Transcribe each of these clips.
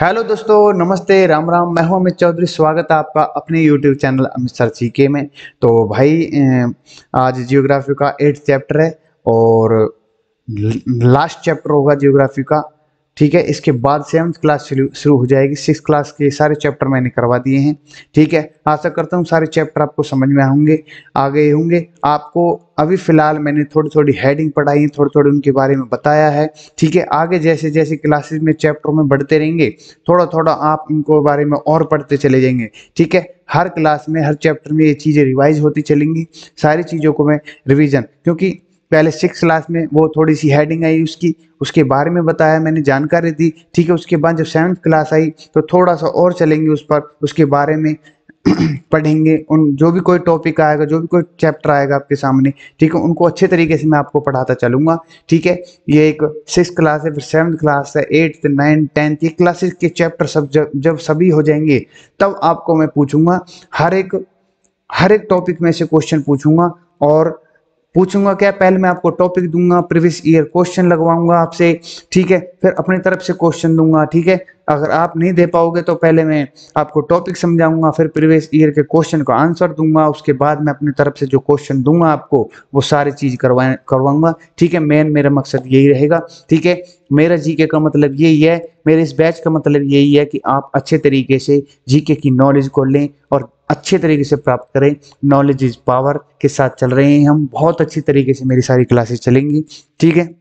hello दोस्तों नमस्ते राम राम मैं हूं अमित चौधरी स्वागत है आपका अपने YouTube channel Amit sir ji के में तो भाई अं, आज जियोग्राफी का एट चैप्टर है और लास्ट चैप्टर होगा जियोग्राफी का ठीक है इसके बाद सेवन्थ क्लास शुरू हो जाएगी सिक्स क्लास के सारे चैप्टर मैंने करवा दिए हैं ठीक है आशा करता हूँ सारे चैप्टर आपको समझ में होंगे आ गए होंगे आपको अभी फिलहाल मैंने थोड़ी थोड़ी हेडिंग पढ़ाई है थोड़े थोड़े उनके बारे में बताया है ठीक है आगे जैसे जैसे क्लासेस में चैप्टरों में बढ़ते रहेंगे थोड़ा थोड़ा आप इनको बारे में और पढ़ते चले जाएंगे ठीक है हर क्लास में हर चैप्टर में ये चीज़ें रिवाइज होती चलेंगी सारी चीज़ों को मैं रिविज़न क्योंकि पहले सिक्स क्लास में वो थोड़ी सी हेडिंग आई उसकी उसके बारे में बताया मैंने जानकारी दी ठीक है उसके बाद जब सेवन्थ क्लास आई तो थोड़ा सा और चलेंगे उस पर उसके बारे में पढ़ेंगे उन जो भी कोई टॉपिक आएगा जो भी कोई चैप्टर आएगा आपके सामने ठीक है उनको अच्छे तरीके से मैं आपको पढ़ाता चलूंगा ठीक है ये एक सिक्स क्लास है फिर सेवन्थ क्लास है एट्थ नाइन्थ टेंथ ये क्लासेस के चैप्टर सब जब जब सभी हो जाएंगे तब आपको मैं पूछूंगा हर एक हर एक टॉपिक में से क्वेश्चन पूछूंगा और पूछूंगा क्या पहले मैं आपको टॉपिक दूंगा प्रीवियस ईयर क्वेश्चन लगवाऊंगा आपसे ठीक है फिर अपनी तरफ से क्वेश्चन दूंगा ठीक है अगर आप नहीं दे पाओगे तो पहले मैं आपको टॉपिक समझाऊंगा फिर प्रीवियस ईयर के क्वेश्चन का आंसर दूंगा उसके बाद मैं अपनी तरफ से जो क्वेश्चन दूंगा आपको वो सारी चीज़ करवा करवाऊंगा ठीक है मेन मेरा मकसद यही रहेगा ठीक है मेरा जीके का मतलब यही है मेरे इस बैच का मतलब यही है कि आप अच्छे तरीके से जीके की नॉलेज को लें और अच्छे तरीके से प्राप्त करें नॉलेज इज पावर के साथ चल रहे हैं हम बहुत अच्छी तरीके से मेरी सारी क्लासेस चलेंगी ठीक है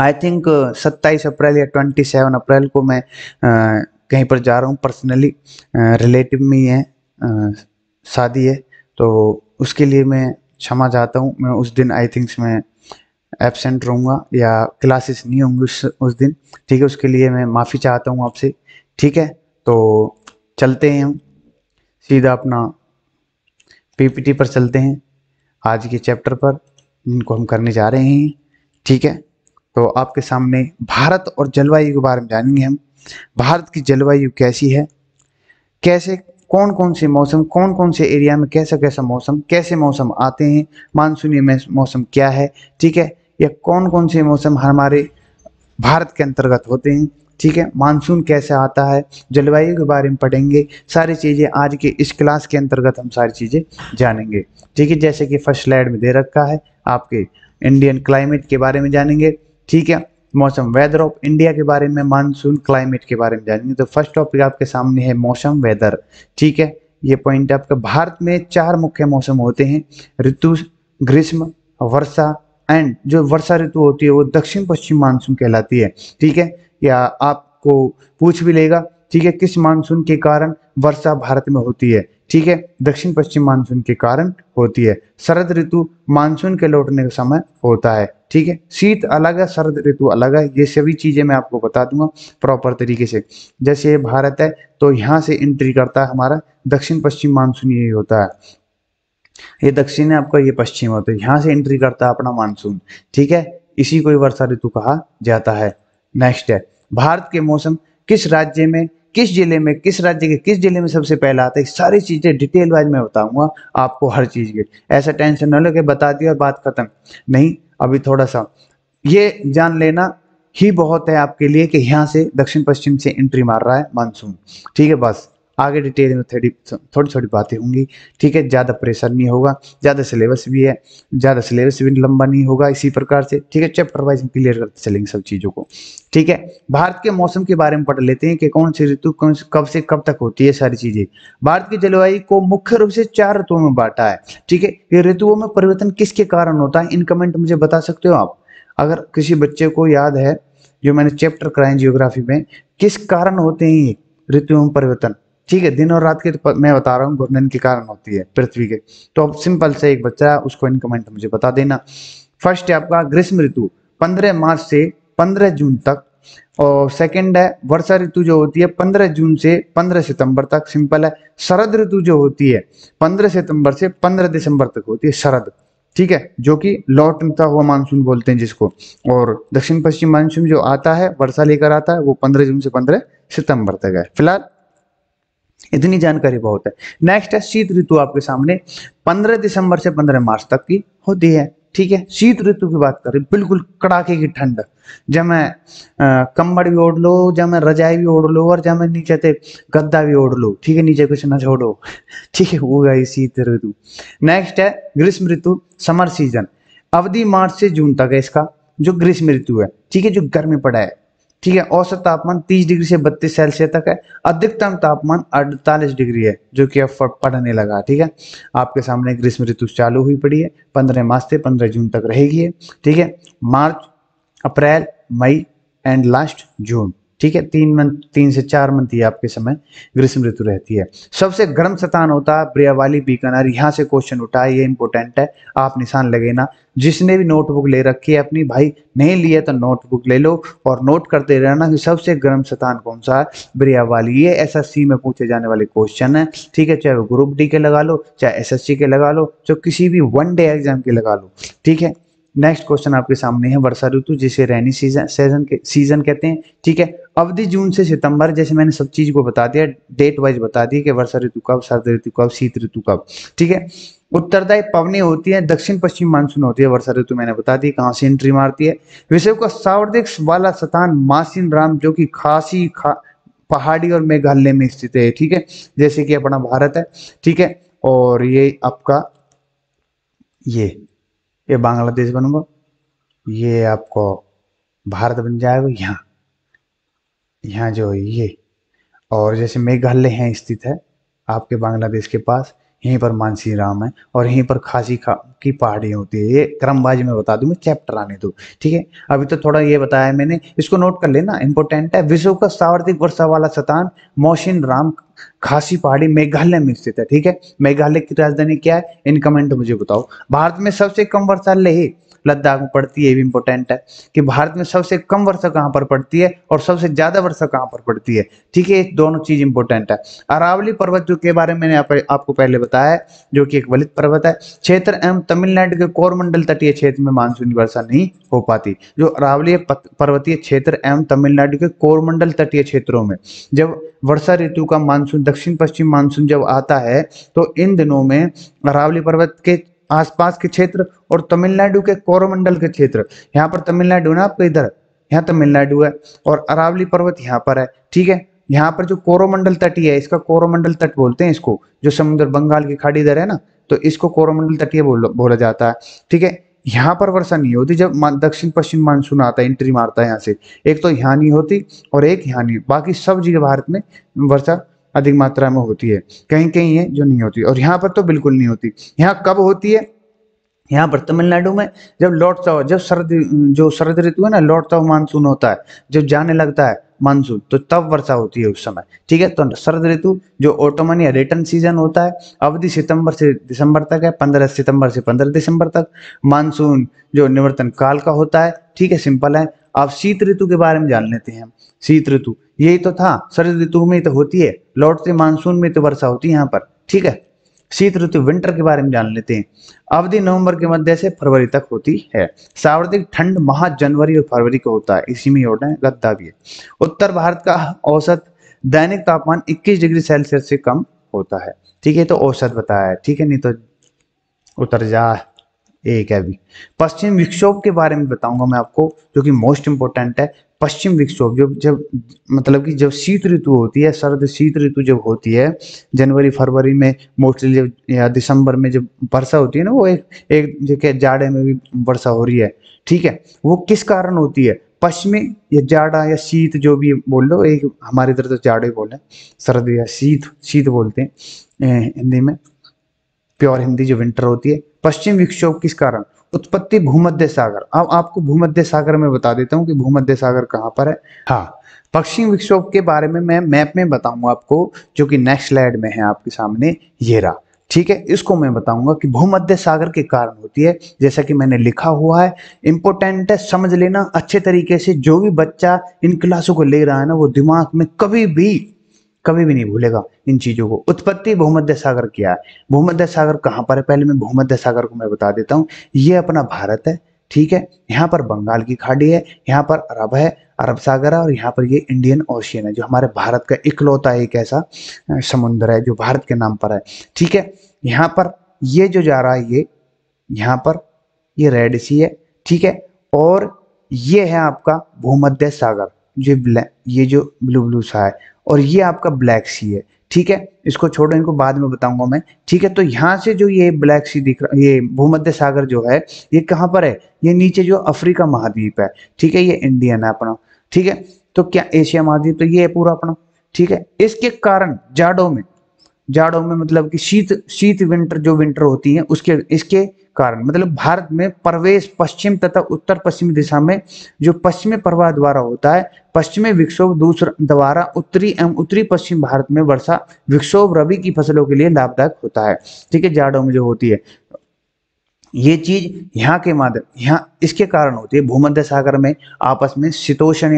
आई थिंक uh, सत्ताईस अप्रैल या ट्वेंटी सेवन अप्रैल को मैं आ, कहीं पर जा रहा हूँ पर्सनली रिलेटिव में ही है शादी है तो उसके लिए मैं क्षमा चाहता हूँ मैं उस दिन आई थिंक मैं एबसेंट रहूँगा या क्लासेस नहीं होंगी उस उस दिन ठीक है उसके लिए मैं माफ़ी चाहता हूँ आपसे ठीक है तो चलते हैं हम सीधा अपना पीपीटी पर चलते हैं आज के चैप्टर पर जिनको हम करने जा रहे हैं ठीक है तो आपके सामने भारत और जलवायु के बारे में जानेंगे हम भारत की जलवायु कैसी है कैसे कौन कौन से मौसम कौन कौन से एरिया में कैसा कैसा मौसम कैसे मौसम आते हैं मानसूनी मौसम क्या है ठीक है या कौन कौन से मौसम हमारे भारत के अंतर्गत होते हैं ठीक है मानसून कैसे आता है जलवायु के बारे में पढ़ेंगे सारी चीज़ें आज के इस क्लास के अंतर्गत हम सारी चीज़ें जानेंगे ठीक है जैसे कि फर्स्ट स्लाइड में दे रखा है आपके इंडियन क्लाइमेट के बारे में जानेंगे ठीक है मौसम वेदर ऑफ इंडिया के बारे में मानसून क्लाइमेट के बारे में जानेंगे तो फर्स्ट टॉपिक आपके सामने है मौसम वेदर ठीक है ये पॉइंट आपका भारत में चार मुख्य मौसम होते हैं ऋतु ग्रीष्म वर्षा एंड जो वर्षा ऋतु होती है वो दक्षिण पश्चिम मानसून कहलाती है ठीक है या आपको पूछ भी लेगा ठीक है किस मानसून के कारण वर्षा भारत में होती है ठीक है दक्षिण पश्चिम मानसून के कारण होती है शरद ऋतु मानसून के लौटने का समय होता है ठीक है शीत अलग है शरद ऋतु अलग है ये सभी चीज़ें मैं आपको बता दूंगा प्रॉपर तरीके से जैसे ये भारत है तो यहाँ से एंट्री करता है हमारा दक्षिण पश्चिम मानसून यही होता है ये दक्षिण है आपका ये पश्चिम होता है तो यहाँ से एंट्री करता है अपना मानसून ठीक है इसी को वर्षा ऋतु कहा जाता है नेक्स्ट है भारत के मौसम किस राज्य में किस जिले में किस राज्य के किस जिले में सबसे पहला आता है सारी चीजें डिटेल वाइज मैं बताऊंगा आपको हर चीज के ऐसा टेंशन न लगे बता दिया और बात खत्म नहीं अभी थोड़ा सा ये जान लेना ही बहुत है आपके लिए कि यहाँ से दक्षिण पश्चिम से एंट्री मार रहा है मानसून ठीक है बस आगे डिटेल में थोड़ी थोड़ी थोड़ी बातें होंगी ठीक है ज़्यादा प्रेशर नहीं होगा ज़्यादा सिलेबस भी है ज़्यादा सिलेबस भी लंबा नहीं होगा इसी प्रकार से ठीक है चैप्टर वाइज हम क्लियर करते चलेंगे सब चीज़ों को ठीक है भारत के मौसम के बारे में पढ़ लेते हैं कि कौन सी ऋतु कौन कब से कब तक होती है सारी चीज़ें भारत की जलवायु को मुख्य रूप से चार ऋतुओं में बांटा है ठीक है ये ऋतुओं में परिवर्तन किसके कारण होता है इन कमेंट मुझे बता सकते हो आप अगर किसी बच्चे को याद है जो मैंने चैप्टर कराए जियोग्राफी में किस कारण होते हैं ये ऋतुओं में परिवर्तन ठीक है दिन और रात के तो मैं बता रहा हूँ घूर्णन के कारण होती है पृथ्वी के तो अब सिंपल से एक बच्चा उसको इन कमेंट मुझे बता देना फर्स्ट है आपका ग्रीष्म ऋतु पंद्रह मार्च से पंद्रह जून तक और सेकंड है वर्षा ऋतु जो होती है पंद्रह जून से पंद्रह सितंबर तक सिंपल है शरद ऋतु जो होती है पंद्रह सितंबर से पंद्रह दिसंबर तक होती है शरद ठीक है जो कि लौटता हुआ मानसून बोलते हैं जिसको और दक्षिण पश्चिम मानसून जो आता है वर्षा लेकर आता है वो पंद्रह जून से पंद्रह सितंबर तक है फिलहाल इतनी जानकारी बहुत है नेक्स्ट है शीत ऋतु आपके सामने 15 दिसंबर से 15 मार्च तक की होती है ठीक है शीत ऋतु की बात करें बिल्कुल कड़ाके की ठंड जब मैं कम्बड़ भी ओढ़ लो जब मैं रजाई भी ओढ़ लो और जब मैं नीचे थे गद्दा भी ओढ़ लो ठीक है नीचे कुछ ना छोड़ो ठीक है वो गई शीत ऋतु नेक्स्ट है ग्रीष्म ऋतु समर सीजन अवधि मार्च से जून तक है इसका जो ग्रीष्म ऋतु है ठीक है जो गर्मी पड़ा है ठीक है औसत तापमान 30 डिग्री से 32 सेल्सियस तक है अधिकतम तापमान 48 डिग्री है जो कि अब पढ़ने लगा ठीक है आपके सामने ग्रीष्म ऋतु चालू हुई पड़ी है 15 मार्च से 15 जून तक रहेगी है ठीक है मार्च अप्रैल मई एंड लास्ट जून ठीक है तीन मंथ तीन से चार मंथ ये आपके समय ग्रीष्म ऋतु रहती है सबसे गर्म स्थान होता है ब्रियावाली बीकानेर यहाँ से क्वेश्चन उठा ये इंपॉर्टेंट है आप निशान लगे ना जिसने भी नोटबुक ले रखी है अपनी भाई नहीं लिया तो नोटबुक ले लो और नोट करते रहना कि सबसे गर्म स्थान कौन सा है ब्रियावाली ये एसएससी में पूछे जाने वाले क्वेश्चन है ठीक है चाहे वो ग्रुप डी के लगा लो चाहे सी के लगा लो चाहे किसी भी वन डे एग्जाम के लगा लो ठीक है नेक्स्ट क्वेश्चन आपके सामने है वर्षा ऋतु जिसे रेनी सीजन सीजन के सीजन कहते हैं ठीक है अवधि जून से सितंबर जैसे मैंने सब चीज को बता दिया डेट वाइज बता दी कि वर्षा ऋतु कब शरद ऋतु कब शीत ऋतु कब ठीक है उत्तरदायी पवनी होती है दक्षिण पश्चिम मानसून होती है वर्षा ऋतु मैंने बता दी कहाँ से एंट्री मारती है विषय का सावर्धिक वाला सतान मासिन राम जो कि खासी खा पहाड़ी और मेघालय में स्थित है ठीक है जैसे कि अपना भारत है ठीक है और ये आपका ये ये बांग्लादेश बनूंगा ये आपको भारत बन जाएगा यहाँ यहाँ जो ये और जैसे मेघालय है स्थित है आपके बांग्लादेश के पास यहीं पर मानसी राम है और यहीं पर खासी खा की पहाड़ी होती है ये क्रमबाजी में बता दू मैं चैप्टर आने दो ठीक है अभी तो थोड़ा ये बताया मैंने इसको नोट कर लेना इंपॉर्टेंट है विश्व का सावर्धिक वर्षा वाला स्थान मोहसिन राम खासी पहाड़ी मेघालय में स्थित है ठीक है मेघालय की राजधानी क्या है इन कमेंट मुझे बताओ भारत में सबसे कम वर्षा लेह लद्दाख में पड़ती है ये भी इम्पोर्टेंट है कि भारत में सबसे कम वर्षा कहाँ पर पड़ती है और सबसे ज्यादा वर्षा कहाँ पर पड़ती है ठीक है दोनों चीज इंपोर्टेंट है अरावली पर्वत जो के बारे में आप, आपको पहले बताया है जो कि एक वलित पर्वत है क्षेत्र एवं तमिलनाडु के कोरमंडल तटीय क्षेत्र में मानसूनी वर्षा नहीं हो पाती जो अरावली पर्वतीय क्षेत्र एवं तमिलनाडु के कोरमंडल तटीय क्षेत्रों में जब वर्षा ऋतु का मानसून दक्षिण पश्चिम मानसून जब आता है तो इन दिनों में अरावली पर्वत के आसपास के क्षेत्र और तमिलनाडु के कोरोमंडल के क्षेत्र यहाँ पर तमिलनाडु ना आपके इधर यहाँ तमिलनाडु है और अरावली पर्वत यहाँ पर है ठीक है यहाँ पर जो कोरोमंडल तट है इसका कोरोमंडल तट बोलते हैं इसको जो समुद्र बंगाल की खाड़ी इधर है ना तो इसको कोरोमंडल तटीय बोला जाता है ठीक है यहाँ पर वर्षा नहीं होती जब दक्षिण पश्चिम मानसून आता है एंट्री मारता है यहाँ से एक तो यहाँ नहीं होती और एक यहाँ नहीं बाकी सब जगह भारत में वर्षा अधिक मात्रा में होती है कहीं कहीं है जो नहीं होती और यहाँ पर तो बिल्कुल नहीं होती यहाँ कब होती है यहाँ पर तमिलनाडु में जब लौटता हो जब शरद जो शरद ऋतु है ना लौटता हुआ मानसून होता है जब जाने लगता है मानसून तो तब वर्षा होती है उस समय ठीक है तो शरद ऋतु जो ऑटोमन या रिटर्न सीजन होता है अवधि सितंबर से दिसंबर तक है पंद्रह सितंबर से पंद्रह दिसंबर तक मानसून जो निवर्तन काल का होता है ठीक है सिंपल है अब शीत ऋतु के बारे में जान लेते हैं शीत ऋतु यही तो था शरद ऋतु में तो होती है लौटते मानसून में तो वर्षा होती है यहाँ पर ठीक है शीत ऋतु विंटर के बारे में जान लेते हैं अवधि नवंबर के मध्य से फरवरी तक होती है सावर्धिक ठंड महा जनवरी और फरवरी को होता है इसी में होता है गद्दा भी है उत्तर भारत का औसत दैनिक तापमान 21 डिग्री सेल्सियस से कम होता है ठीक है तो औसत बताया है ठीक है नहीं तो उतर जा एक है भी पश्चिम विक्षोभ के बारे में बताऊंगा मैं आपको जो कि मोस्ट इंपॉर्टेंट है पश्चिम विक्षोभ जब जब मतलब कि जब शीत ऋतु होती है शरद शीत ऋतु जब होती है जनवरी फरवरी में मोस्टली जब या दिसंबर में जब वर्षा होती है ना वो एक एक जगह जाड़े में भी वर्षा हो रही है ठीक है वो किस कारण होती है पश्चिमी या जाड़ा या शीत जो भी बोल लो एक हमारे इधर तो जाड़े बोले शरद या शीत शीत बोलते हैं हिंदी में प्योर हिंदी जो विंटर होती है पश्चिम विक्षोभ किस कारण उत्पत्ति भूमध्य सागर अब आपको भूमध्य सागर में बता देता हूँ कि भूमध्य सागर कहाँ पर है हाँ पश्चिम विक्षोभ के बारे में मैं मैप में बताऊंगा आपको जो कि नेक्स्ट स्लाइड में है आपके सामने ये रहा ठीक है इसको मैं बताऊंगा कि भूमध्य सागर के कारण होती है जैसा कि मैंने लिखा हुआ है इंपॉर्टेंट है समझ लेना अच्छे तरीके से जो भी बच्चा इन क्लासों को ले रहा है ना वो दिमाग में कभी भी कभी भी नहीं भूलेगा इन चीज़ों को उत्पत्ति भूमध्य सागर क्या है भूमध्य सागर कहाँ पर है पहले मैं भूमध्य सागर को मैं बता देता हूँ ये अपना भारत है ठीक है यहाँ पर बंगाल की खाड़ी है यहाँ पर अरब है अरब सागर है और यहाँ पर ये इंडियन ओशियन है जो हमारे भारत का इकलौता एक ऐसा समुन्द्र है जो भारत के नाम पर है ठीक है यहाँ पर ये जो जा रहा है ये यहाँ पर ये रेड सी है ठीक है और ये है आपका भूमध्य सागर जो ब्लैक ये जो ब्लू ब्लू सा है और ये आपका ब्लैक सी है ठीक है इसको छोड़ो इनको बाद में बताऊंगा मैं ठीक है तो यहाँ से जो ये ब्लैक सी दिख रहा ये भूमध्य सागर जो है ये कहाँ पर है ये नीचे जो अफ्रीका महाद्वीप है ठीक है ये इंडियन है अपना ठीक है तो क्या एशिया महाद्वीप तो ये है पूरा अपना ठीक है इसके कारण जाडो में जाड़ों में मतलब कि शीत शीत विंटर जो विंटर होती है उसके इसके कारण मतलब भारत में प्रवेश पश्चिम तथा उत्तर पश्चिम दिशा में जो पश्चिमी प्रवाह द्वारा होता है पश्चिमी विक्षोभ दूसरा द्वारा उत्तरी एवं उत्तरी पश्चिम भारत में वर्षा विक्षोभ रबी की फसलों के लिए लाभदायक होता है ठीक है जाड़ों में जो होती है ये चीज यहाँ के माध्यम यहाँ इसके कारण होती है भूमध्य सागर में आपस में शीतोषण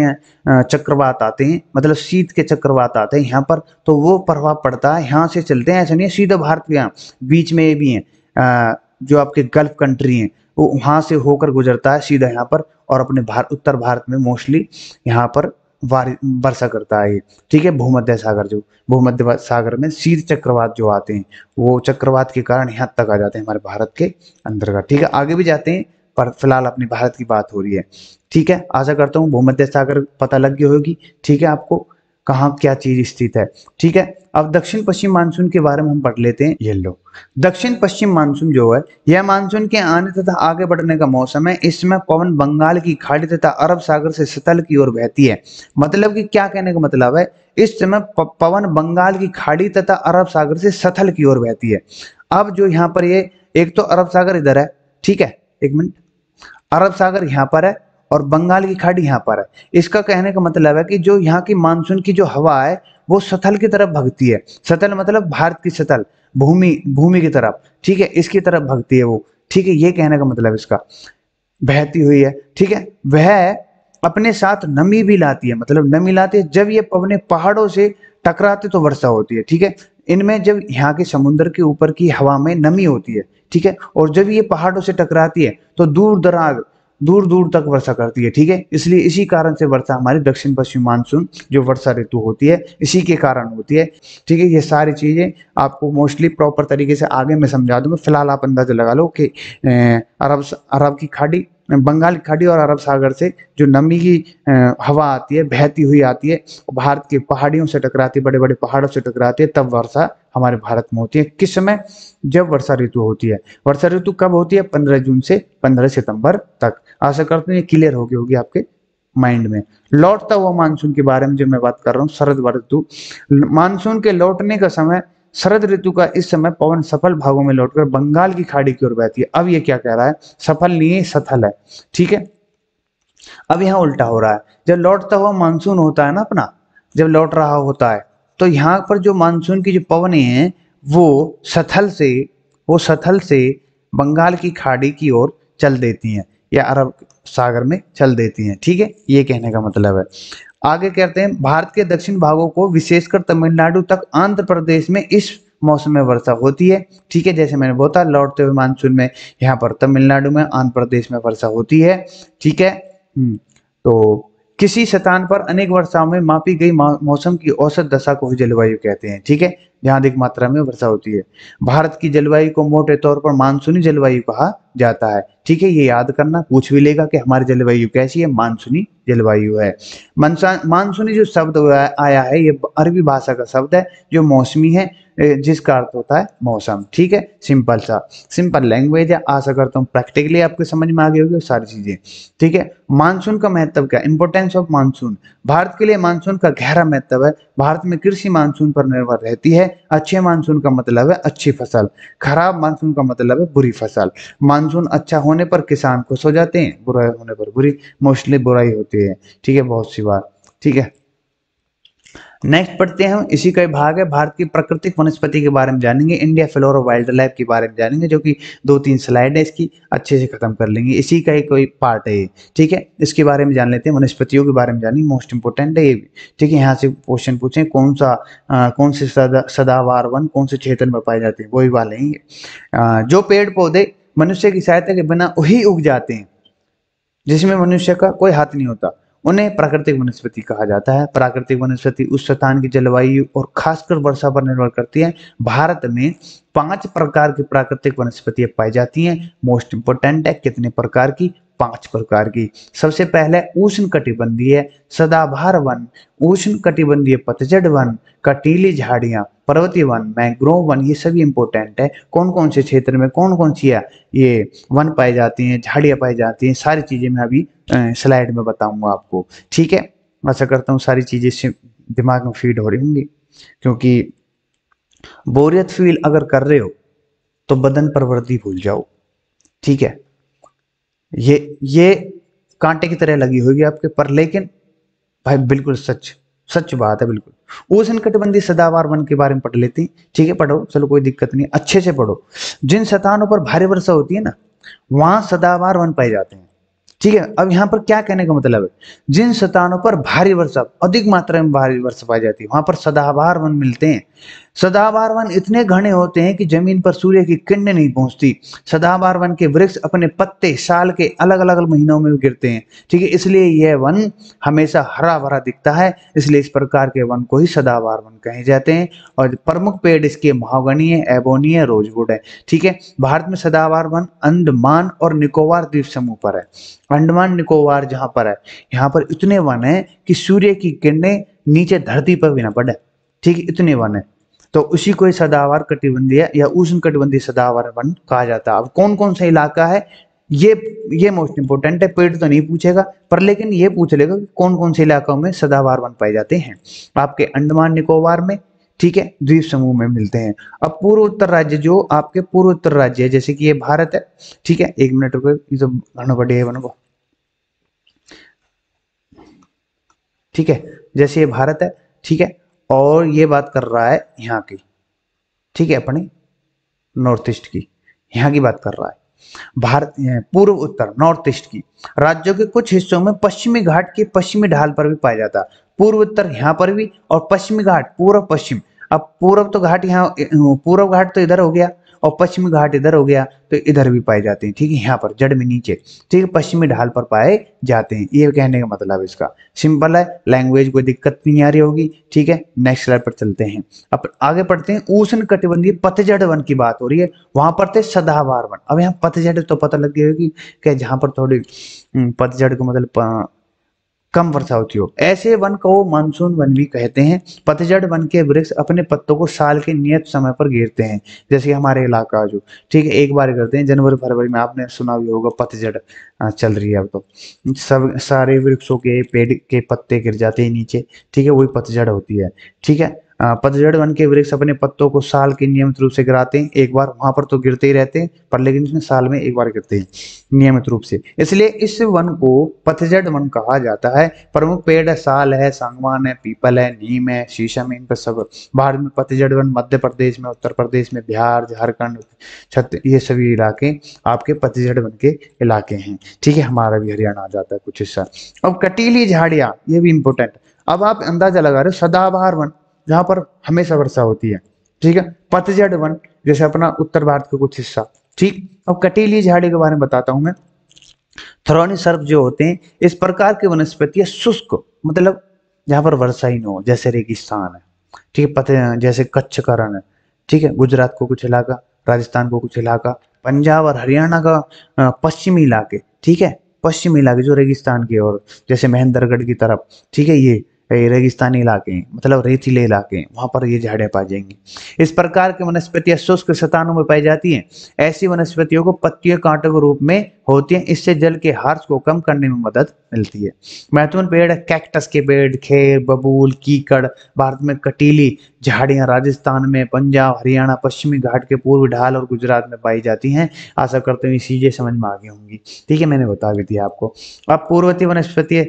चक्रवात आते हैं मतलब शीत के चक्रवात आते हैं यहाँ पर तो वो प्रभाव पड़ता है यहाँ से चलते हैं ऐसा नहीं है सीधा भारत में बीच में ये भी हैं जो आपके गल्फ कंट्री हैं वो वहां से होकर गुजरता है सीधा यहाँ पर और अपने भार उत्तर भारत में मोस्टली यहाँ पर वर्षा करता है ठीक है भूमध्य सागर जो भूमध्य सागर में शीत चक्रवात जो आते हैं वो चक्रवात के कारण यहाँ तक आ जाते हैं हमारे भारत के अंदर का ठीक है आगे भी जाते हैं पर फिलहाल अपने भारत की बात हो रही है ठीक है आशा करता हूँ भूमध्य सागर पता लग गई होगी ठीक है आपको कहाँ क्या चीज स्थित है ठीक है अब दक्षिण पश्चिम मानसून के बारे में हम पढ़ लेते हैं येलो दक्षिण पश्चिम मानसून जो है यह मानसून के आने तथा आगे बढ़ने का मौसम है इसमें पवन बंगाल की खाड़ी तथा अरब सागर से सतल की ओर बहती है मतलब कि क्या कहने का मतलब है इस समय पवन बंगाल की खाड़ी तथा अरब सागर से सतल की ओर बहती है अब जो यहाँ पर ये एक तो अरब सागर इधर है ठीक है एक मिनट अरब सागर यहाँ पर है और बंगाल की खाड़ी यहाँ पर है इसका कहने का मतलब है कि जो यहाँ की मानसून की जो हवा है वो सतल की तरफ भगती है सतल मतलब भारत की सतल भूमि भूमि की तरफ ठीक है इसकी तरफ भगती है वो ठीक है ये कहने का मतलब इसका बहती हुई है ठीक है वह अपने साथ नमी भी लाती है मतलब नमी लाती है जब ये अपने पहाड़ों से टकराते तो वर्षा होती है ठीक है इनमें जब यहाँ के समुद्र के ऊपर की हवा में नमी होती है ठीक है और जब ये पहाड़ों से टकराती है तो दूर दराज दूर दूर तक वर्षा करती है ठीक है इसलिए इसी कारण से वर्षा हमारी दक्षिण पश्चिम मानसून जो वर्षा ऋतु होती है इसी के कारण होती है ठीक है ये सारी चीज़ें आपको मोस्टली प्रॉपर तरीके से आगे मैं समझा दूंगा फिलहाल आप अंदाजा लगा लो कि अरब अरब की खाड़ी बंगाल की खाड़ी और अरब सागर से जो नमी की हवा आती है बहती हुई आती है भारत की पहाड़ियों से टकराती है बड़े बड़े पहाड़ों से टकराती है तब वर्षा हमारे भारत में होती है किस समय जब वर्षा ऋतु होती है वर्षा ऋतु कब होती है पंद्रह जून से पंद्रह सितंबर तक आशा करते हैं क्लियर होगी होगी आपके माइंड में लौटता हुआ मानसून के बारे में जो मैं बात कर रहा हूँ शरद ऋतु मानसून के लौटने का समय शरद ऋतु का इस समय पवन सफल भागों में लौटकर बंगाल की खाड़ी की ओर बहती है अब ये क्या कह रहा है सफल नहीं है सफल है ठीक है अब यहाँ उल्टा हो रहा है जब लौटता हुआ मानसून होता है ना अपना जब लौट रहा होता है तो यहाँ पर जो मानसून की जो पवने हैं वो सथल से वो सथल से बंगाल की खाड़ी की ओर चल देती हैं या अरब सागर में चल देती हैं ठीक है ये कहने का मतलब है आगे कहते हैं भारत के दक्षिण भागों को विशेषकर तमिलनाडु तक आंध्र प्रदेश में इस मौसम में वर्षा होती है ठीक है जैसे मैंने बोला लौटते हुए मानसून में यहाँ पर तमिलनाडु में आंध्र प्रदेश में वर्षा होती है ठीक है हम्म, तो किसी स्थान पर अनेक वर्षाओं में मापी गई मौसम की औसत दशा को जलवायु कहते हैं ठीक है जहां अधिक मात्रा में वर्षा होती है भारत की जलवायु को मोटे तौर पर मानसूनी जलवायु कहा जाता है ठीक है ये याद करना पूछ भी लेगा कि हमारी जलवायु कैसी है मानसूनी जलवायु है मानसूनी जो शब्द आया है ये अरबी भाषा का शब्द है जो मौसमी है जिसका अर्थ होता है मौसम ठीक है सिंपल सा सिंपल लैंग्वेज है आशा करता हूँ प्रैक्टिकली आपके समझ में आ गई होगी सारी चीज़ें ठीक है मानसून का महत्व क्या इंपॉर्टेंस ऑफ मानसून भारत के लिए मानसून का गहरा महत्व है भारत में कृषि मानसून पर निर्भर रहती है अच्छे मानसून का मतलब है अच्छी फसल खराब मानसून का मतलब है बुरी फसल मानसून अच्छा होने पर किसान खुश हो जाते हैं बुरा होने पर बुरी मोस्टली बुराई होती है ठीक है बहुत सी बात ठीक है नेक्स्ट पढ़ते हैं इसी का भाग है भारत की प्राकृतिक वनस्पति के बारे में जानेंगे इंडिया फ्लोरा वाइल्ड लाइफ के बारे में जानेंगे जो कि दो तीन स्लाइड है इसकी अच्छे से खत्म कर लेंगे इसी का ही कोई पार्ट है ठीक है इसके बारे में जान लेते हैं वनस्पतियों के बारे में जानेंगे मोस्ट इंपोर्टेंट है ये भी ठीक है यहाँ से क्वेश्चन पूछे कौन सा आ, कौन से सदा, सदावार वन कौन से क्षेत्र में पाए जाते हैं वही वाले हैं जो पेड़ पौधे मनुष्य की सहायता के बिना वही उग जाते हैं जिसमें मनुष्य का कोई हाथ नहीं होता उन्हें प्राकृतिक वनस्पति कहा जाता है प्राकृतिक वनस्पति उस स्थान की जलवायु और खासकर वर्षा पर निर्भर करती है भारत में पांच प्रकार की प्राकृतिक वनस्पतियां पाई जाती हैं मोस्ट इंपोर्टेंट है कितने प्रकार की पांच प्रकार की सबसे पहले उष्ण कटिबंधीय सदाभार वन उष्ण कटिबंधीय पतझड़ वन कटीली झाड़ियां पर्वतीय वन मैंग्रोव वन ये सभी इंपोर्टेंट है कौन कौन से क्षेत्र में कौन कौन सी ये वन पाए जाते हैं झाड़ियां पाई जाती हैं सारी चीजें मैं अभी स्लाइड में बताऊंगा आपको ठीक है आशा करता हूँ सारी चीजें दिमाग में फीड हो रही होंगी क्योंकि बोरियत फील अगर कर रहे हो तो बदन परवर्ती भूल जाओ ठीक है ये ये कांटे की तरह लगी होगी आपके पर लेकिन भाई बिल्कुल सच सच बात है बिल्कुल उष्ण कटिबंधी सदावार वन के बारे में पढ़ लेती ठीक है पढ़ो चलो कोई दिक्कत नहीं अच्छे से पढ़ो जिन सतानों पर भारी वर्षा होती है ना वहां सदावार वन पाए जाते हैं ठीक है अब यहाँ पर क्या कहने का मतलब है जिन स्थानों पर भारी वर्षा अधिक मात्रा में भारी वर्षा पाई जाती है वहां पर सदाबहार वन मिलते हैं सदाबार वन इतने घने होते हैं कि जमीन पर सूर्य की किरण नहीं पहुंचती सदाबार वन के वृक्ष अपने पत्ते साल के अलग अलग महीनों में गिरते हैं ठीक है इसलिए यह वन हमेशा हरा भरा दिखता है इसलिए इस प्रकार के वन को ही सदाबार वन कहे जाते हैं और प्रमुख पेड़ इसके महागणीय एबोनीय रोजवुड है ठीक है भारत में सदाबार वन अंडमान और निकोबार द्वीप समूह पर है अंडमान निकोबार जहां पर है यहाँ पर इतने वन है कि सूर्य की किरणें नीचे धरती पर भी ना पड़े ठीक है इतने वन है तो उसी को सदावार कटिबंधीय या उष्ण कटिबंधीय सदावार वन कहा जाता है अब कौन कौन सा इलाका है ये ये मोस्ट इंपोर्टेंट है पेड़ तो नहीं पूछेगा पर लेकिन ये पूछ लेगा कि कौन कौन से इलाकों में सदावार वन पाए जाते हैं आपके अंडमान निकोबार में ठीक है द्वीप समूह में मिलते हैं अब पूर्व उत्तर राज्य जो आपके पूर्व उत्तर राज्य है जैसे कि ये भारत है ठीक है एक मिनट रुपये ये तो घना बढ़े है बनको ठीक है जैसे ये भारत है ठीक है और ये बात कर रहा है यहाँ की ठीक है अपनी नॉर्थ ईस्ट की यहाँ की बात कर रहा है भारत पूर्व उत्तर नॉर्थ ईस्ट की राज्यों के कुछ हिस्सों में पश्चिमी घाट के पश्चिमी ढाल पर भी पाया जाता पूर्व उत्तर यहाँ पर भी और पश्चिमी घाट पूर्व पश्चिम अब पूर्व तो घाट यहाँ पूर्व घाट तो इधर हो गया और पश्चिमी घाट इधर हो गया तो इधर भी पाए जाते हैं ठीक है यहाँ पर जड़ में नीचे ठीक है पश्चिमी ढाल पर पाए जाते हैं ये कहने का मतलब इसका सिंपल है लैंग्वेज कोई दिक्कत नहीं आ रही होगी ठीक है नेक्स्ट स्लाइड पर चलते हैं अब आगे पढ़ते हैं ऊष्ण कटिबंधीय पतझड़ वन की बात हो रही है वहां पर थे सदाबार वन अब यहाँ पतझड़ तो पता लग गया होगी क्या जहां पर थोड़ी हम्म, पतझड़ को मतलब कम वर्षा होती हो ऐसे वन को मानसून वन भी कहते हैं पतझड़ वन के वृक्ष अपने पत्तों को साल के नियत समय पर घेरते हैं जैसे हमारे इलाका जो ठीक है एक बार करते हैं जनवरी फरवरी में आपने सुना भी होगा पतझड़ चल रही है अब तो सब सारे वृक्षों के पेड़ के पत्ते गिर जाते हैं नीचे ठीक है वही पतझड़ होती है ठीक है पतझड़ वन के वृक्ष अपने पत्तों को साल के नियमित रूप से गिराते हैं एक बार वहां पर तो गिरते ही रहते हैं पर लेकिन इसमें साल में एक बार गिरते हैं नियमित रूप से इसलिए इस वन को पतझड़ वन कहा जाता है प्रमुख पेड़ है साल है सांगवान है पीपल है नीम है शीशम है इन पर सब भारत में पतझड़ वन मध्य प्रदेश में उत्तर प्रदेश में बिहार झारखंड छत्तीस ये सभी इलाके आपके पतझड़ वन के इलाके हैं ठीक है हमारा भी हरियाणा आ जाता है कुछ हिस्सा अब कटीली झाड़िया ये भी इंपोर्टेंट अब आप अंदाजा लगा रहे हो सदाबहार वन जहां पर हमेशा वर्षा होती है ठीक है पतझड़ वन जैसे अपना उत्तर भारत का कुछ हिस्सा ठीक अब कटीली झाड़ी के बारे में बताता हूं मैं थरौनी सर्प जो होते हैं इस प्रकार की वनस्पति शुष्क मतलब जहाँ पर वर्षा ही न हो जैसे रेगिस्तान है ठीक है पते जैसे कच्छ करण है ठीक है गुजरात को कुछ इलाका राजस्थान को कुछ इलाका पंजाब और हरियाणा का पश्चिमी इलाके ठीक है पश्चिमी इलाके जो रेगिस्तान के और जैसे महेंद्रगढ़ की तरफ ठीक है ये रेगिस्तानी इलाके हैं मतलब रेतीले इलाके हैं वहाँ पर ये झाड़ें पाई जाएंगी इस प्रकार की वनस्पतियाँ शुष्क सतानों में पाई जाती हैं ऐसी वनस्पतियों को पत्तियों कांटों के रूप में होती हैं इससे जल के हार्स को कम करने में मदद मिलती है महत्वपूर्ण पेड़ कैक्टस के पेड़ खेर बबूल कीकड़ भारत में कटीली झाड़ियाँ राजस्थान में पंजाब हरियाणा पश्चिमी घाट के पूर्व ढाल और गुजरात में पाई जाती हैं आशा करते हुए ये चीज़ें समझ में आ गई होंगी ठीक है मैंने बता भी दिया आपको अब पूर्वती वनस्पति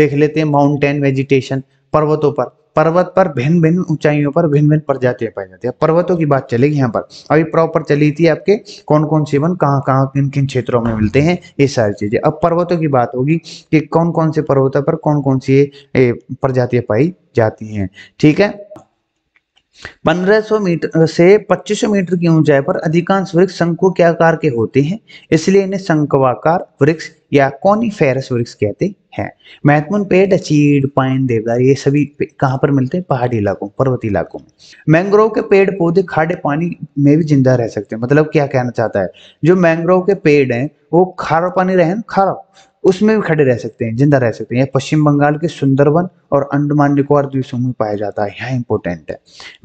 देख लेते हैं माउंटेन वेजिटेशन पर्वतों पर पर्वत पर भिन्न भिन्न ऊंचाइयों पर भिन्न भिन्न प्रजातियां पाई जाती है पर्वतों की बात चलेगी यहाँ पर अभी प्रॉपर चली थी आपके कौन कौन से वन कहाँ कहाँ किन किन क्षेत्रों में मिलते हैं ये सारी चीजें अब पर्वतों की बात होगी कि कौन कौन से पर्वतों पर कौन कौन सी प्रजातियां पाई जाती हैं ठीक है 1500 मीटर से 2500 मीटर की ऊंचाई पर अधिकांश वृक्ष शंकु के आकार के होते हैं इसलिए इन्हें शंकवाकार वृक्ष या कॉनीफेरस वृक्ष कहते हैं महत्वपूर्ण पेड़ चीड़ पाइन देवदार ये सभी कहाँ पर मिलते हैं पहाड़ी इलाकों पर्वतीय इलाकों में मैंग्रोव के पेड़ पौधे खाड़े पानी में भी जिंदा रह सकते हैं मतलब क्या कहना चाहता है जो मैंग्रोव के पेड़ हैं वो खारा पानी रहे खारा उसमें भी खड़े रह सकते हैं जिंदा रह सकते हैं यह पश्चिम बंगाल के सुंदरवन और अंडमान निकोबार समूह में पाया जाता है यहाँ इंपॉर्टेंट है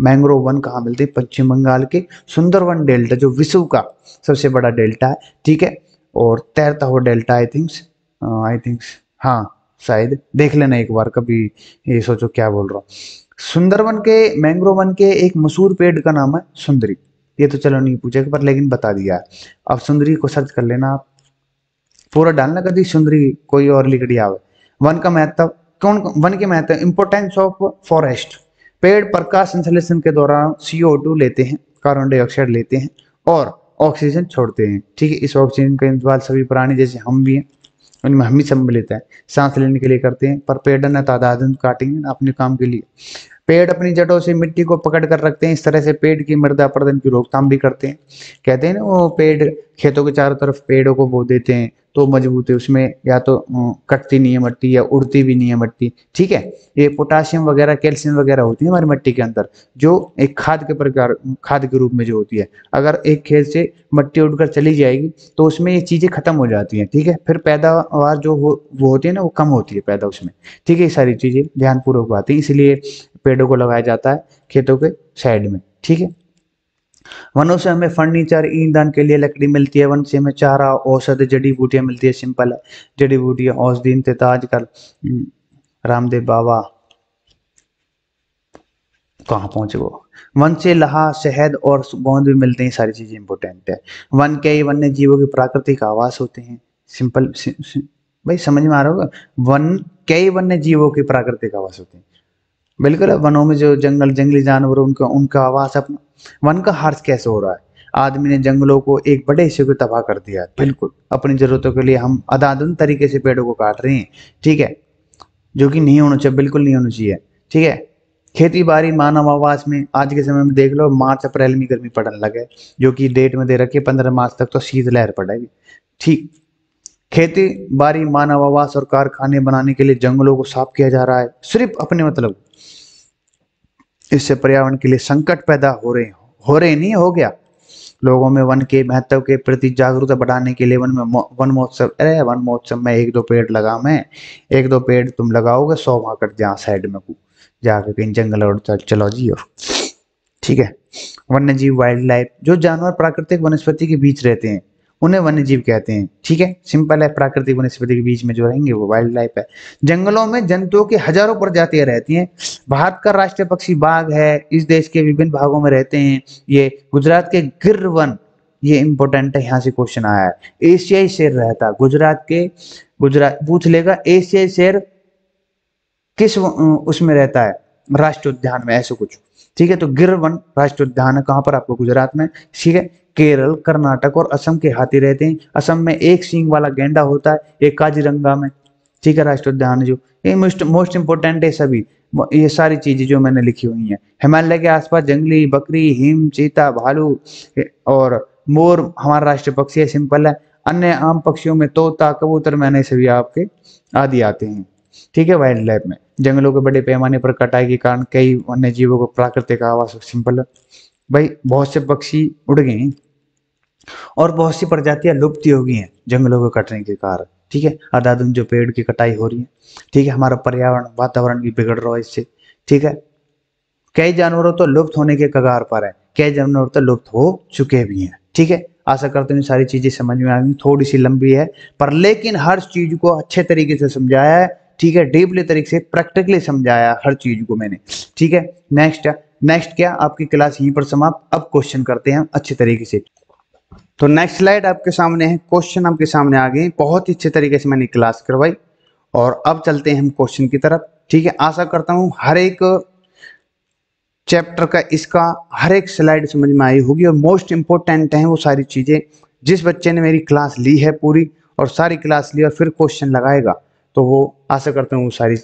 मैंग्रोव वन कहाँ मिलते हैं पश्चिम बंगाल के सुंदरवन डेल्टा जो विश्व का सबसे बड़ा डेल्टा है ठीक है और तैरता हुआ delta I thinks I thinks हाँ शायद देख लेना एक बार कभी ये सोचो क्या बोल रहा हूँ सुंदरवन के मैंग्रोव वन के एक मशहूर पेड़ का नाम है सुंदरी ये तो चलो नहीं पूछेगा पर लेकिन बता दिया अब सुंदरी को सर्च कर लेना आप पूरा डालना कभी सुंदरी कोई और लिखड़ी आवे वन का महत्व कौन वन के महत्व इंपोर्टेंस ऑफ फॉरेस्ट पेड़ प्रकाश संश्लेषण के दौरान टू लेते हैं कार्बन डाइऑक्साइड लेते हैं और ऑक्सीजन छोड़ते हैं ठीक है इस ऑक्सीजन का इंतजार सभी प्राणी जैसे हम भी हैं उनमें हम ही सम्मिलित तो है सांस लेने के लिए करते हैं पर पेड़ न तादाद तो काटेंगे ना अपने काम के लिए पेड़ अपनी जड़ों से मिट्टी को पकड़ कर रखते हैं इस तरह से पेड़ की मृदा अपरदन की रोकथाम भी करते हैं कहते हैं ना वो पेड़ खेतों के चारों तरफ पेड़ों को बो देते हैं तो मजबूत है उसमें या तो कटती नहीं है मट्टी या उड़ती भी नहीं है मट्टी ठीक है ये पोटासियम वगैरह कैल्शियम वगैरह होती है हमारी मट्टी के अंदर जो एक खाद के प्रकार खाद के रूप में जो होती है अगर एक खेत से मट्टी उड़कर चली जाएगी तो उसमें ये चीज़ें खत्म हो जाती हैं ठीक है फिर पैदावार जो हो वो होती है ना वो कम होती है पैदा उसमें ठीक है ये सारी चीज़ें ध्यानपूर्वक आती है इसलिए पेड़ों को लगाया जाता है खेतों के साइड में ठीक है वनों से हमें फर्नीचर ईंधन के लिए लकड़ी मिलती है वन से हमें चारा औषध जड़ी बूटियां मिलती है सिंपल जड़ी बूटियां औषधि इंतजाज कर हम्म, रामदेव बाबा कहाँ पहुंचे वो वन से लहा शहद और गोंद भी मिलते हैं सारी चीजें इंपोर्टेंट है वन के ही वन्य जीवों के प्राकृतिक आवास होते हैं सिंपल सि, सि, भाई समझ में आ रहा होगा वन कई वन्य जीवों के प्राकृतिक आवास होते हैं बिल्कुल वनों में जो जंगल जंगली जानवर उनका उनका आवास अपना वन का हार्स कैसे हो रहा है आदमी ने जंगलों को एक बड़े हिस्से को तबाह कर दिया बिल्कुल अपनी जरूरतों के लिए हम अदाधुन तरीके से पेड़ों को काट रहे हैं ठीक है जो कि नहीं होना चाहिए बिल्कुल नहीं होना चाहिए ठीक है खेती बाड़ी मानव आवास में आज के समय में देख लो मार्च अप्रैल में गर्मी पड़ने लगे जो कि डेट में दे रखे पंद्रह मार्च तक तो शीतलहर पड़ेगी ठीक खेती बाड़ी मानव आवास और कारखाने बनाने के लिए जंगलों को साफ किया जा रहा है सिर्फ अपने मतलब इससे पर्यावरण के लिए संकट पैदा हो रहे हो रहे नहीं हो गया लोगों में वन के महत्व के प्रति जागरूकता बढ़ाने के लिए वन में वन महोत्सव अरे वन महोत्सव में एक दो पेड़ लगा मैं एक दो पेड़ तुम लगाओगे सौ वहां कट जहाँ साइड में को जाकर कहीं जंगल और चलो जी और ठीक है वन्य जीव वाइल्ड लाइफ जो जानवर प्राकृतिक वनस्पति के बीच रहते हैं उन्हें वन्य जीव कहते हैं ठीक है सिंपल है प्राकृतिक वनस्पति के बीच में जो रहेंगे वो वाइल्ड लाइफ है जंगलों में जंतुओं की हजारों प्रजातियां रहती हैं भारत का राष्ट्रीय पक्षी बाघ है इस देश के विभिन्न भागों में रहते हैं ये गुजरात के गिर वन ये इंपॉर्टेंट है यहाँ से क्वेश्चन आया है एशियाई शेर रहता गुजरात के गुजरात पूछ लेगा एशियाई शेर किस उसमें रहता है राष्ट्र उद्यान में ऐसे कुछ ठीक है तो गिर वन राष्ट्रीय उद्यान है कहाँ पर आपको गुजरात में ठीक है केरल कर्नाटक और असम के हाथी रहते हैं असम में एक सींग वाला गेंडा होता है एक काजीरंगा में ठीक है राष्ट्र उद्यान जो ये मोस्ट मोस्ट है सभी ये सारी चीजें जो मैंने लिखी हुई हैं हिमालय के आसपास जंगली बकरी हिम चीता भालू और मोर हमारा राष्ट्रीय पक्षी है सिंपल है अन्य आम पक्षियों में तोता कबूतर मैंने सभी आपके आदि आते हैं ठीक है वाइल्ड लाइफ में जंगलों के बड़े पैमाने पर कटाई के कारण कई वन्य जीवों को प्राकृतिक आवास सिंपल है भाई बहुत से पक्षी उड़ गए और बहुत सी प्रजातियां लुप्त हो गई हैं जंगलों को कटने के कारण ठीक है अदादुन जो पेड़ की कटाई हो रही है ठीक है हमारा पर्यावरण वातावरण भी बिगड़ रहा है इससे ठीक है कई जानवरों तो लुप्त होने के कगार पर है कई जानवर तो लुप्त हो चुके भी हैं ठीक है आशा करते हैं सारी चीजें समझ में आ गई थोड़ी सी लंबी है पर लेकिन हर चीज को अच्छे तरीके से समझाया है ठीक है डीपली तरीके से प्रैक्टिकली समझाया हर चीज को मैंने ठीक है नेक्स्ट नेक्स्ट क्या आपकी क्लास यहीं पर समाप्त अब क्वेश्चन करते हैं अच्छे तरीके से तो नेक्स्ट स्लाइड आपके सामने है क्वेश्चन आपके सामने आ गए बहुत ही अच्छे तरीके से मैंने क्लास करवाई और अब चलते हैं हम क्वेश्चन की तरफ ठीक है आशा करता हूँ हर एक चैप्टर का इसका हर एक स्लाइड समझ में आई होगी और मोस्ट इंपॉर्टेंट है वो सारी चीज़ें जिस बच्चे ने मेरी क्लास ली है पूरी और सारी क्लास ली और फिर क्वेश्चन लगाएगा तो वो आशा करता हूँ वो सारी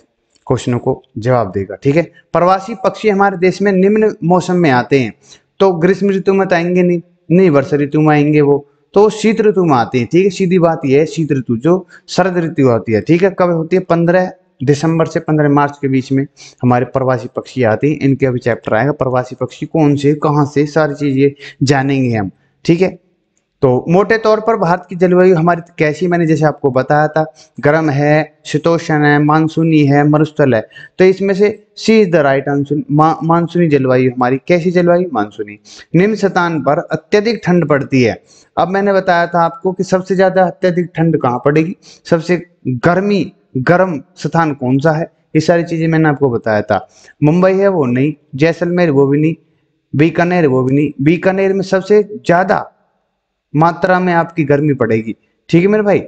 क्वेश्चनों को जवाब देगा ठीक है प्रवासी पक्षी हमारे देश में निम्न मौसम में आते हैं तो ग्रीष्म ऋतु में तो आएंगे नहीं नहीं वर्षा ऋतु में आएंगे वो तो शीत ऋतु में आते हैं ठीक है सीधी बात यह है शीत ऋतु जो शरद ऋतु होती है ठीक है कब होती है पंद्रह दिसंबर से पंद्रह मार्च के बीच में हमारे प्रवासी पक्षी आते हैं इनके अभी चैप्टर आएगा प्रवासी पक्षी कौन से कहाँ से सारी चीज़ें जानेंगे हम ठीक है तो मोटे तौर पर भारत की जलवायु हमारी तो कैसी मैंने जैसे आपको बताया था गर्म है शीतोषण है मानसूनी है मरुस्थल है तो इसमें से C is the right answer मानसूनी जलवायु हमारी कैसी जलवायु मानसूनी निम्न स्थान पर अत्यधिक ठंड पड़ती है अब मैंने बताया था आपको कि सबसे ज्यादा अत्यधिक ठंड कहाँ पड़ेगी सबसे गर्मी गर्म स्थान कौन सा है ये सारी चीजें मैंने आपको बताया था मुंबई है वो नहीं जैसलमेर वो भी नहीं बीकानेर वो भी नहीं बीकानेर में सबसे ज्यादा मात्रा में आपकी गर्मी पड़ेगी ठीक है मेरे भाई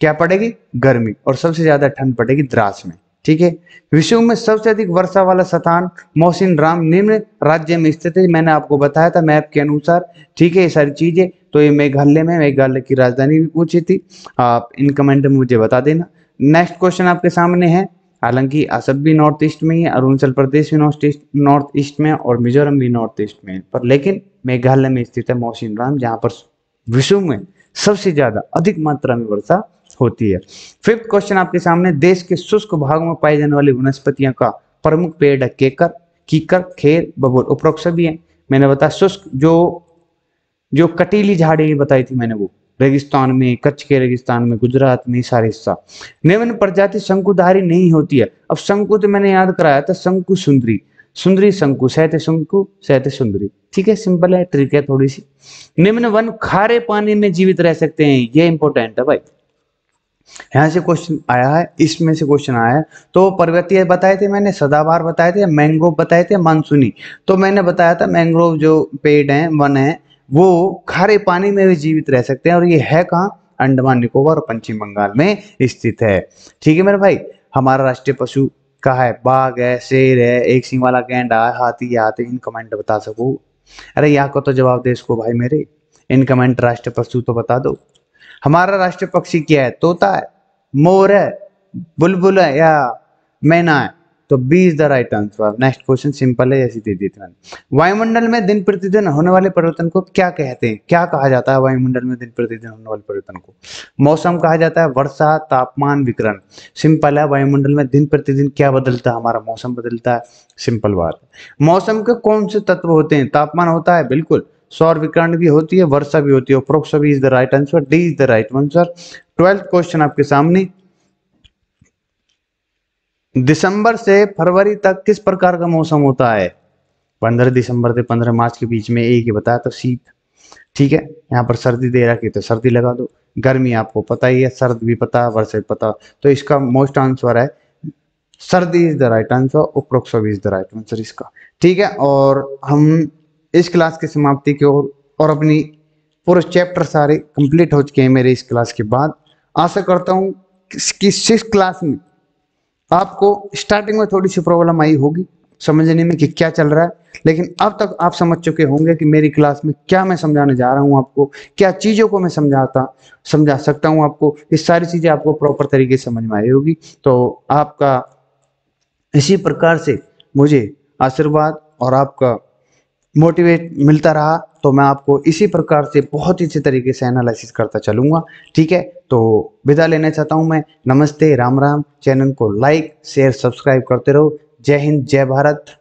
क्या पड़ेगी गर्मी और सबसे ज्यादा ठंड पड़ेगी द्रास में ठीक है विश्व में सबसे अधिक वर्षा वाला स्थान मोहसिन राम निम्न राज्य में स्थित है मैंने आपको बताया था मैप के अनुसार ठीक है ये सारी चीजें तो ये मेघालय में मेघालय की राजधानी भी पूछी थी आप इन कमेंट में मुझे बता देना नेक्स्ट क्वेश्चन आपके सामने है हालांकि असम भी नॉर्थ ईस्ट में ही है अरुणाचल प्रदेश भी नॉर्थ ईस्ट नॉर्थ ईस्ट में और मिजोरम भी नॉर्थ ईस्ट में पर लेकिन मेघालय में स्थित है मोहसिन राम जहाँ पर विश्व में सबसे ज्यादा अधिक मात्रा में वर्षा होती है फिफ्थ क्वेश्चन आपके सामने देश के शुष्क भाग में पाई जाने वाली वनस्पतियों का प्रमुख पेड़ है केकर कीकर खेर बबूल उपरोक्त सभी है मैंने बताया शुष्क जो जो कटीली झाड़ी बताई थी मैंने वो रेगिस्तान में कच्छ के रेगिस्तान में गुजरात में सारे हिस्सा निम्न प्रजाति शंकुधारी नहीं होती है अब शंकु तो मैंने याद कराया था शंकु सुंदरी सुंदरी शंकु सहते शंकु सहते सुंदरी ठीक है सिंपल है ट्रिक है थोड़ी सी निम्न वन खारे पानी में जीवित रह सकते हैं ये इंपॉर्टेंट है भाई यहां से क्वेश्चन आया है इसमें से क्वेश्चन आया है तो पर्वतीय बताए थे मैंने सदाबहार बताए थे मैंग्रोव बताए थे मानसूनी तो मैंने बताया था मैंग्रोव जो पेड़ है वन है वो खारे पानी में भी जीवित रह सकते हैं और ये है कहाँ अंडमान निकोबार और पश्चिम बंगाल में स्थित है ठीक है मेरे भाई हमारा राष्ट्रीय पशु का है बाघ है शेर है एक सिंह वाला गेंडा है हाथी या हाथी इन कमेंट बता सकू अरे यहाँ को तो जवाब दे इसको भाई मेरे इन कमेंट राष्ट्र पशु तो बता दो हमारा राष्ट्र पक्षी क्या है तोता है मोर है बुलबुल है या मैना है तो B is the right answer next question simple है ऐसी दे देते हैं वायुमंडल में दिन प्रतिदिन होने वाले परिवर्तन को क्या कहते हैं क्या कहा जाता है वायुमंडल में दिन प्रतिदिन होने वाले परिवर्तन को मौसम कहा जाता है वर्षा तापमान विकरण सिंपल है वायुमंडल में दिन प्रतिदिन क्या बदलता है हमारा मौसम बदलता है सिंपल बात है मौसम के कौन से तत्व होते हैं तापमान होता है बिल्कुल सौर विकरण भी होती है वर्षा भी होती है प्रोक्ष भी is the right answer D is the right answer twelfth question आपके सामने दिसंबर से फरवरी तक किस प्रकार का मौसम होता है पंद्रह दिसंबर से पंद्रह मार्च के बीच में एक ही बताया तो शीत ठीक है यहाँ पर सर्दी दे रखी तो सर्दी लगा दो गर्मी आपको पता ही है सर्द भी पता वर्षा भी पता तो इसका मोस्ट आंसर है सर्दी इज द राइट आंसर उपरोक्त इज द राइट आंसर इसका ठीक है और हम इस क्लास की समाप्ति की ओर और अपनी पूरे चैप्टर सारे कंप्लीट हो चुके हैं मेरे इस क्लास के बाद आशा करता हूँ कि सिक्स क्लास में आपको स्टार्टिंग में थोड़ी सी प्रॉब्लम आई होगी समझने में कि क्या चल रहा है लेकिन अब तक आप समझ चुके होंगे कि मेरी क्लास में क्या मैं समझाने जा रहा हूँ आपको क्या चीज़ों को मैं समझाता समझा सकता हूँ आपको ये सारी चीज़ें आपको प्रॉपर तरीके से समझ में आई होगी तो आपका इसी प्रकार से मुझे आशीर्वाद और आपका मोटिवेट मिलता रहा तो मैं आपको इसी प्रकार से बहुत ही अच्छे तरीके से एनालिसिस करता चलूंगा ठीक है तो विदा लेना चाहता हूँ मैं नमस्ते राम राम चैनल को लाइक शेयर सब्सक्राइब करते रहो जय हिंद जय भारत